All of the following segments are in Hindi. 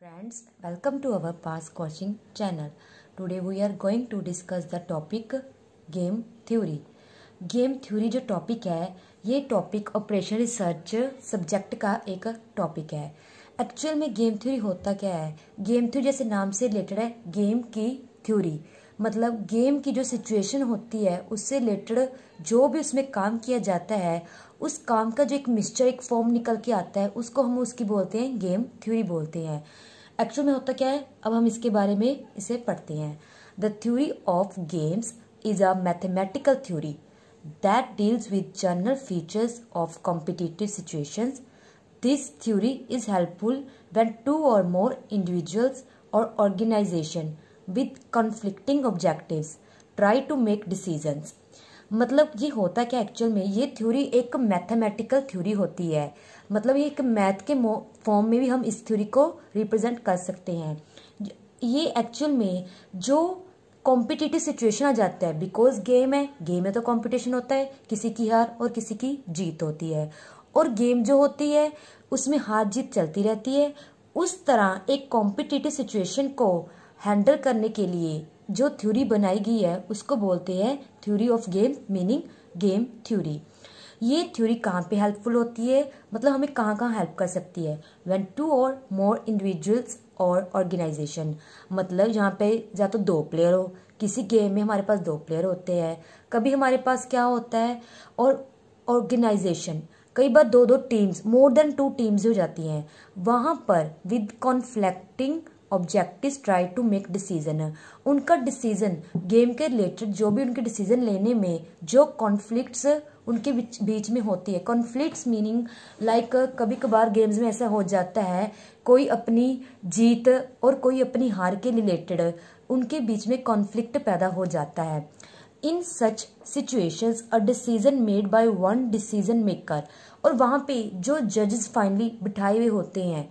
Friends, welcome to our past coaching channel. Today we are going to discuss the topic game theory. Game theory जो टॉपिक है ये टॉपिक ऑपरेशन रिसर्च सब्जेक्ट का एक टॉपिक है एक्चुअल में गेम थ्योरी होता क्या है गेम थ्योरी जैसे नाम से रिलेटेड है गेम की थ्योरी मतलब गेम की जो सिचुएशन होती है उससे रिलेटेड जो भी उसमें काम किया जाता है उस काम का जो एक मिक्सचर एक फॉर्म निकल के आता है उसको हम उसकी बोलते हैं गेम थ्योरी बोलते हैं एक्चुअल में होता क्या है अब हम इसके बारे में इसे पढ़ते हैं the theory of games is a mathematical theory that deals with general features of competitive situation this theory is helpful when two or more individuals or organization with conflicting objective try to make decisions मतलब ये होता क्या एक्चुअल में ये थ्योरी एक मैथमेटिकल थ्योरी होती है मतलब ये एक मैथ के फॉर्म में भी हम इस थ्योरी को रिप्रेजेंट कर सकते हैं ये एक्चुअल में जो कॉम्पिटिटिव सिचुएशन आ जाता है बिकॉज गेम है गेम में तो कॉम्पिटिशन होता है किसी की हार और किसी की जीत होती है और गेम जो होती है उसमें हार जीत चलती रहती है उस तरह एक कॉम्पिटिटिव सिचुएशन को हैंडल करने के लिए जो थ्योरी बनाई गई है उसको बोलते हैं theory of game meaning game theory ये थ्योरी कहाँ पे हेल्पफुल होती है मतलब हमें कहाँ कहाँ हेल्प कर सकती है when two or more individuals or organisation मतलब यहाँ पे या तो दो प्लेयर हो किसी गेम में हमारे पास दो प्लेयर होते हैं कभी हमारे पास क्या होता है और ऑर्गेनाइजेशन कई बार दो दो teams more than two teams हो जाती हैं वहाँ पर with conflicting objective try to make decision उनका डिसीजन गेम के रिलेटेड जो भी उनके डिसीजन लेने में जो कॉन्फ्लिक्ट्स उनके बीच बीच में होती है कॉन्फ्लिक्ट्स मीनिंग लाइक कभी कभार गेम्स में ऐसा हो जाता है कोई अपनी जीत और कोई अपनी हार के रिलेटेड उनके बीच में कॉन्फ्लिक्ट पैदा हो जाता है in such situations a decision made by one decision maker और वहाँ पे जो जजेस फाइनली बिठाए हुए होते हैं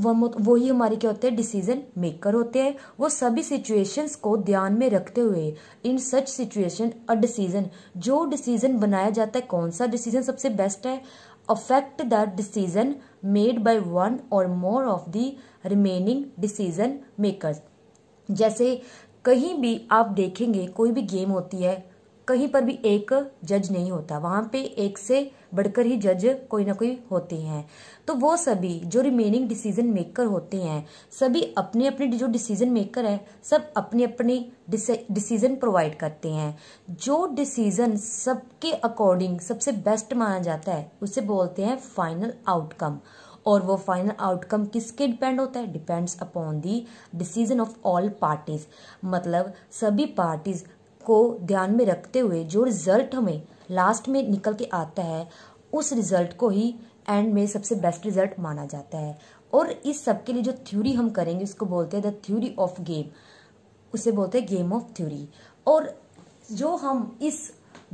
वो ही हमारे क्या होते हैं डिसीजन मेकर होते हैं वो सभी सिचुएशंस को ध्यान में रखते हुए in such situation a decision जो डिसीजन बनाया जाता है कौन सा डिसीजन सबसे बेस्ट है affect the decision made by one or more of the remaining decision maker जैसे कहीं भी आप देखेंगे कोई भी गेम होती है कहीं पर भी एक जज नहीं होता वहाँ पे एक से बढ़कर ही जज कोई ना कोई होते हैं तो वो सभी जो रिमेनिंग डिसीजन मेकर होते हैं सभी अपने अपने जो डिसीजन मेकर है सब अपने अपने डिसीजन प्रोवाइड करते हैं जो डिसीजन सबके अकॉर्डिंग सबसे बेस्ट माना जाता है उसे बोलते हैं फाइनल आउटकम और वो फाइनल आउटकम किसके डिपेंड होता है depends upon the decision of all parties मतलब सभी पार्टीज को ध्यान में रखते हुए जो रिजल्ट हमें लास्ट में निकल के आता है उस रिजल्ट को ही एंड में सबसे बेस्ट रिजल्ट माना जाता है और इस सब के लिए जो थ्योरी हम करेंगे उसको बोलते हैं द थ्योरी ऑफ गेम उसे बोलते हैं गेम ऑफ थ्योरी और जो हम इस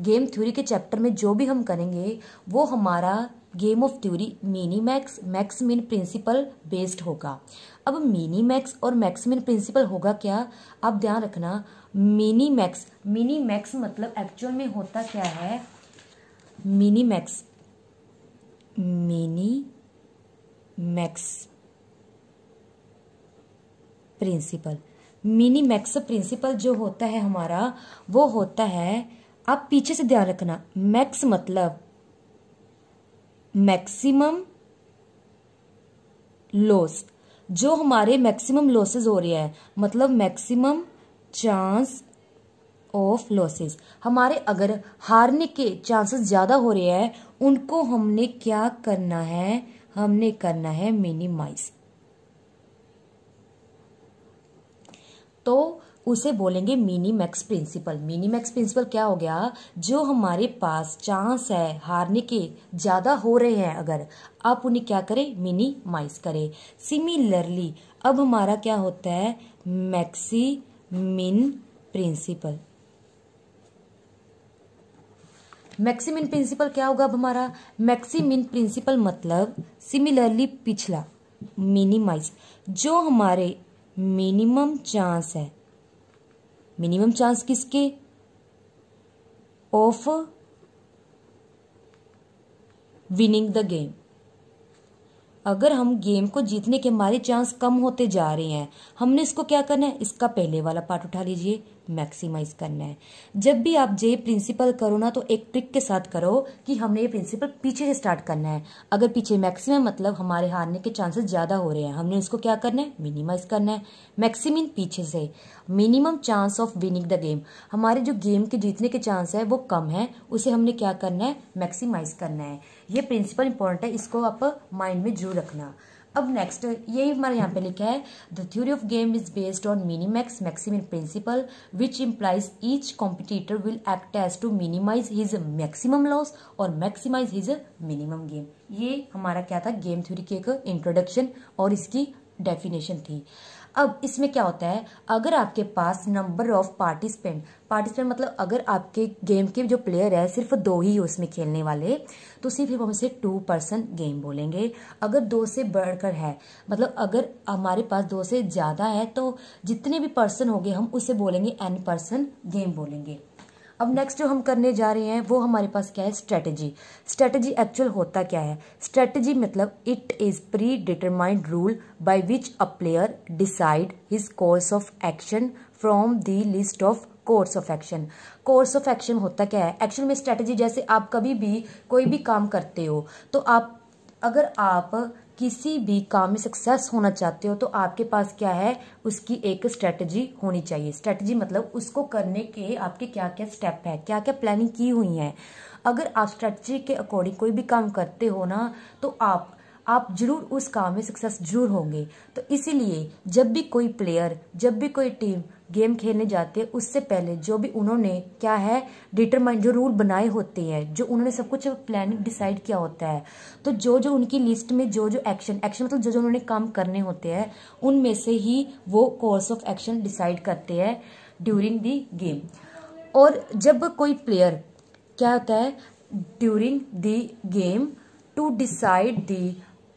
गेम थ्योरी के चैप्टर में जो भी हम करेंगे वो हमारा game of theory minimax maxmin principle based होगा अब मिनीमैक्स और मैक्समिन प्रिंसिपल होगा क्या अब ध्यान रखना मिनीमैक्स मिनीमैक्स मतलब एक्चुअल में होता क्या है minimax mini max principle mini max principle जो होता है हमारा वो होता है आप पीछे से ध्यान रखना मैक्स मतलब मैक्सिमम लॉस जो हमारे मैक्सिमम लॉसेस हो रहे हैं मतलब मैक्सिमम चांस ऑफ लॉसेस हमारे अगर हारने के चांसेस ज़्यादा हो रहे हैं उनको हमने क्या करना है हमने करना है मिनिमाइज तो उसे बोलेंगे mini max principle mini max principle क्या हो गया जो हमारे पास चांस है हारने के ज़्यादा हो रहे हैं अगर आप उन्हें क्या करें मिनी माइस करें सिमिलरली अब हमारा क्या होता है मैक्सी मिन प्रिंसिपल मैक्सिमिन प्रिंसिपल क्या होगा अब हमारा मैक्सिमिन प्रिंसिपल मतलब सिमिलरली पिछला मिनिमाइज जो हमारे मिनिमम चांस है मिनिमम चांस किसके ऑफ विनिंग द गेम अगर हम गेम को जीतने के हमारे चांस कम होते जा रहे हैं हमने इसको क्या करना है इसका पहले वाला पार्ट उठा लीजिए मैक्सिमाइज करना है जब भी आप जे प्रिंसिपल करो ना तो एक ट्रिक के साथ करो कि हमने ये प्रिंसिपल पीछे से स्टार्ट करना है अगर पीछे मैक्सिमम मतलब हमारे हारने के चांसेस ज़्यादा हो रहे हैं हमने इसको क्या करना है मिनिमाइज करना है मैक्सिम पीछे से minimum chance of winning the game हमारे जो गेम के जीतने के चांस है वो कम है उसे हमने क्या करना है मैक्सिमाइज करना है ये प्रिंसिपल इंपॉर्टेंट है इसको आप माइंड में जरूर रखना अब नेक्स्ट यही हमारे यहाँ पे लिखा है the theory of game is based on minimax maximum principle which implies each competitor will act as to minimize his maximum loss और मैक्सिमाइज हिज मिनिमम गेम ये हमारा क्या था गेम थ्योरी की एक इंट्रोडक्शन और इसकी डेफिनेशन थी अब इसमें क्या होता है अगर आपके पास नंबर ऑफ पार्टिसिपेंट पार्टिसिपेंट मतलब अगर आपके गेम के जो प्लेयर है सिर्फ दो ही उसमें खेलने वाले तो सिर्फ हम उसे टू पर्सन गेम बोलेंगे अगर दो से बढ़कर है मतलब अगर हमारे पास दो से ज़्यादा है तो जितने भी पर्सन होंगे हम उसे बोलेंगे एन पर्सन गेम बोलेंगे अब नेक्स्ट जो हम करने जा रहे हैं वो हमारे पास क्या है स्ट्रेटजी स्ट्रेटजी एक्चुअल होता क्या है स्ट्रेटजी मतलब it is predetermined rule by which a player decide his course of action from the list of course of action course of action होता क्या है एक्शन में स्ट्रेटजी जैसे आप कभी भी कोई भी काम करते हो तो आप अगर आप किसी भी काम में सक्सेस होना चाहते हो तो आपके पास क्या है उसकी एक स्ट्रेटजी होनी चाहिए स्ट्रेटजी मतलब उसको करने के आपके क्या क्या स्टेप है क्या क्या प्लानिंग की हुई है अगर आप स्ट्रेटजी के अकॉर्डिंग कोई भी काम करते हो ना तो आप आप जरूर उस काम में सक्सेस जरूर होंगे तो इसीलिए जब भी कोई प्लेयर जब भी कोई टीम गेम खेलने जाते हैं उससे पहले जो भी उन्होंने क्या है डिटरमाइन जो रूल बनाए होते हैं जो उन्होंने सब कुछ प्लानिंग डिसाइड किया होता है तो जो जो उनकी लिस्ट में जो जो एक्शन एक्शन मतलब जो जो उन्होंने काम करने होते हैं उनमें से ही वो कोर्स ऑफ एक्शन डिसाइड करते हैं ड्यूरिंग दी गेम और जब कोई प्लेयर क्या होता है during the game to decide the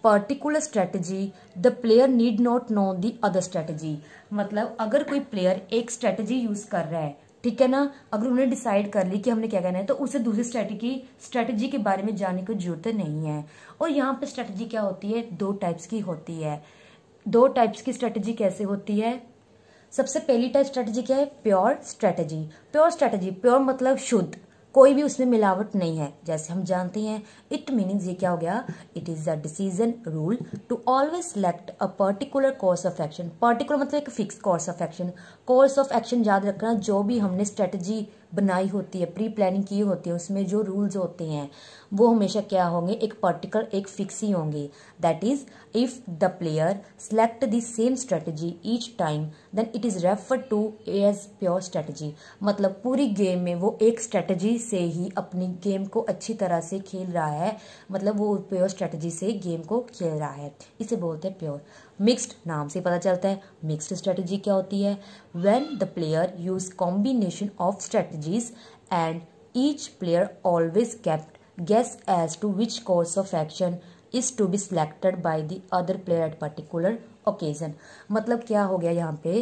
particular strategy the player need not know the other strategy मतलब अगर कोई प्लेयर एक स्ट्रैटेजी यूज कर रहा है ठीक है ना अगर उन्हें डिसाइड कर ली कि हमने क्या कहना है तो उसे दूसरी स्ट्रैटेजी स्ट्रैटेजी के बारे में जानने की जरूरत नहीं है और यहाँ पर स्ट्रैटेजी क्या होती है दो टाइप्स की होती है दो टाइप्स की स्ट्रैटेजी कैसे होती है सबसे पहली टाइप स्ट्रैटेजी क्या है pure strategy pure strategy pure मतलब शुद्ध कोई भी उसमें मिलावट नहीं है जैसे हम जानते हैं इट मीनिंग्स ये क्या हो गया it is a decision rule to always select a particular course of action particular मतलब एक fix course of action course of action याद रखना जो भी हमने स्ट्रेटजी बनाई होती है प्री प्लानिंग की होती है उसमें जो रूल्स होते हैं वो हमेशा क्या होंगे एक पर्टिकुलर एक फिक्स ही होंगे that is if the player select the same strategy each time then it is refer to as pure strategy मतलब पूरी गेम में वो एक स्ट्रेटजी से ही अपनी गेम को अच्छी तरह से खेल रहा है मतलब वो प्योर स्ट्रेटजी से गेम को खेल रहा है इसे बोलते हैं प्योर मिक्स्ड नाम से पता चलता है मिक्स्ड स्ट्रेटजी क्या होती है when the player use combination of strategies and each player always kept guess as to which course of action is to be selected by the other player at particular occasion मतलब क्या हो गया यहाँ पे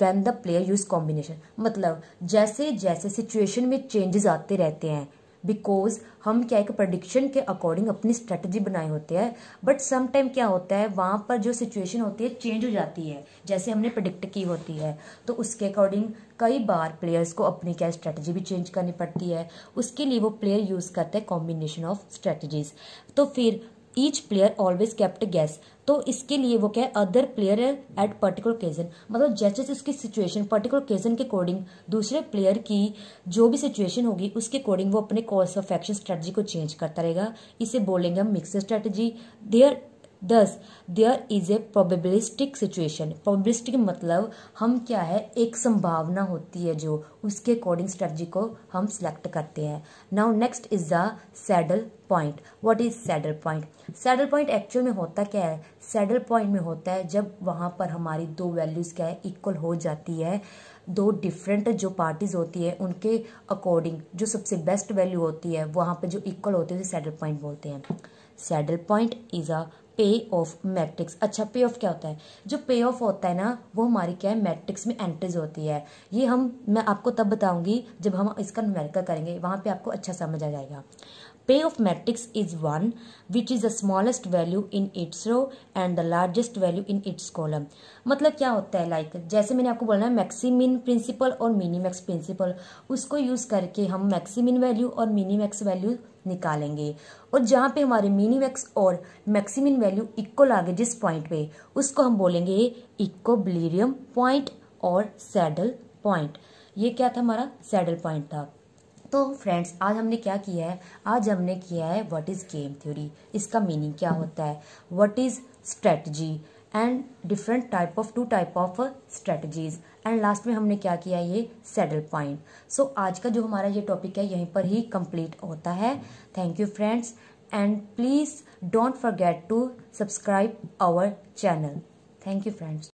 when the player use combination मतलब जैसे जैसे सिचुएशन में चेंजेस आते रहते हैं बिकॉज हम क्या एक प्रडिक्शन के अकॉर्डिंग अपनी स्ट्रेटजी बनाए होते हैं बट सम टाइम क्या होता है वहाँ पर जो सिचुएशन होती है चेंज हो जाती है जैसे हमने प्रडिक्ट की होती है तो उसके अकॉर्डिंग कई बार प्लेयर्स को अपनी क्या स्ट्रेटजी भी चेंज करनी पड़ती है उसके लिए वो प्लेयर यूज़ करते हैं कॉम्बिनेशन ऑफ स्ट्रेटजीज तो फिर each player always kept guess तो इसके लिए वो क्या है other player at particular occasion मतलब जैसे जैसे उसकी सिचुएशन पर्टिकुलर ओकेजन के अकॉर्डिंग दूसरे प्लेयर की जो भी सिचुएशन होगी उसके अकॉर्डिंग वो अपने कोर्स ऑफ एक्शन स्ट्रेटजी को चेंज करता रहेगा इसे बोलेंगे हम mix strategy there thus there is a probabilistic situation probabilistic मतलब हम क्या है एक संभावना होती है जो उसके अकॉर्डिंग स्ट्रेटजी को हम सिलेक्ट करते हैं now next is the saddle point what is saddle point saddle point actual में होता क्या है सैडल पॉइंट में होता है जब वहाँ पर हमारी दो वैल्यूज़ क्या है इक्वल हो जाती है दो डिफरेंट जो पार्टीज़ होती है उनके अकॉर्डिंग जो सबसे बेस्ट वैल्यू होती है वहाँ पर जो इक्वल होती है उसे सैडल पॉइंट बोलते हैं सैडल पॉइंट इज़ अ पे ऑफ मैट्रिक्स अच्छा पे ऑफ क्या होता है जो पे ऑफ होता है ना वो हमारी क्या है मैट्रिक्स में एंट्रीज होती है ये हम मैं आपको तब बताऊंगी जब हम इसका नुमेरिका करेंगे वहां पे आपको अच्छा समझ आ जाएगा Pay of matrix is 1 which is the smallest value in its row and the largest value in its column मतलब क्या होता है लाइक like, जैसे मैंने आपको बोला है मैक्सिमिन प्रिंसिपल और मिनीमैक्स प्रिंसिपल उसको यूज़ करके हम मैक्सिमिन वैल्यू और मिनीमैक्स वैल्यू निकालेंगे और जहाँ पे हमारे मिनीमैक्स और मैक्सिमिन वैल्यू इक्वल आ गए जिस पॉइंट पे उसको हम बोलेंगे इक्वब्लीरियम पॉइंट और सैडल पॉइंट ये क्या था हमारा सैडल पॉइंट था तो फ्रेंड्स आज हमने क्या किया है आज हमने किया है व्हाट इज़ गेम थ्योरी इसका मीनिंग क्या होता है what is strategy and different type of two type of strategies and last में हमने क्या किया ये सेडल पॉइंट सो आज का जो हमारा ये टॉपिक है यहीं पर ही कंप्लीट होता है thank you friends and please don't forget to subscribe our channel thank you friends